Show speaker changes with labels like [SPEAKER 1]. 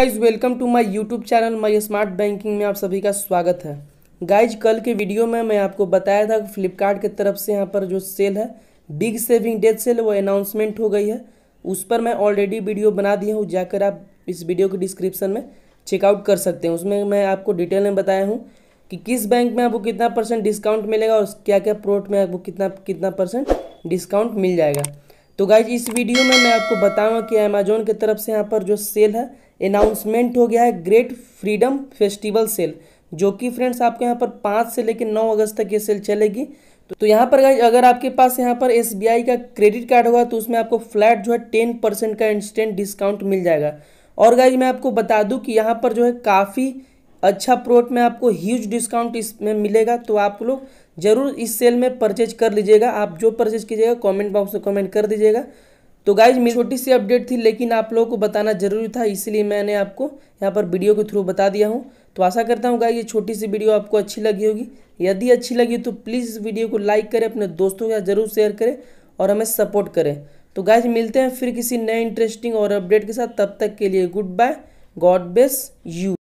[SPEAKER 1] guys welcome to my YouTube channel my smart banking में आप सभी का स्वागत है गाइज कल के वीडियो में मैं आपको बताया था कि फ्लिपकार्ट की तरफ से यहाँ पर जो सेल है बिग सेविंग डेथ सेल वो अनाउंसमेंट हो गई है उस पर मैं ऑलरेडी वीडियो बना दिया हूँ जाकर आप इस वीडियो के डिस्क्रिप्शन में चेकआउट कर सकते हैं उसमें मैं आपको डिटेल में बताया हूँ कि किस बैंक में आपको कितना परसेंट डिस्काउंट मिलेगा और क्या क्या प्रोडक्ट में आपको कितना कितना परसेंट डिस्काउंट मिल जाएगा तो गाइज इस वीडियो में मैं आपको बताऊंगा कि अमेजोन की तरफ से यहाँ पर जो सेल है अनाउंसमेंट हो गया है ग्रेट फ्रीडम फेस्टिवल सेल जो कि फ्रेंड्स आपके यहाँ पर पाँच से लेकर नौ अगस्त तक ये सेल चलेगी तो, यहाँ पर गाइज अगर आपके पास यहाँ पर एस का क्रेडिट कार्ड होगा तो उसमें आपको फ्लैट जो है टेन परसेंट का इंस्टेंट डिस्काउंट मिल जाएगा और गाइज मैं आपको बता दूँ कि यहाँ पर जो है काफ़ी अच्छा प्रोडक्ट में आपको ह्यूज डिस्काउंट इसमें मिलेगा तो आप लोग ज़रूर इस सेल में परचेज कर लीजिएगा आप जो परचेज कीजिएगा कमेंट बॉक्स में कमेंट कर दीजिएगा तो गाइज मेरी छोटी सी अपडेट थी लेकिन आप लोगों को बताना जरूरी था इसलिए मैंने आपको यहाँ पर वीडियो के थ्रू बता दिया हूँ तो आशा करता हूँ गाइज ये छोटी सी वीडियो आपको अच्छी लगी होगी यदि अच्छी लगी तो प्लीज़ इस वीडियो को लाइक करें अपने दोस्तों के साथ जरूर शेयर करें और हमें सपोर्ट करें तो गाइज मिलते हैं फिर किसी नए इंटरेस्टिंग और अपडेट के साथ तब तक के लिए goodbye god bless you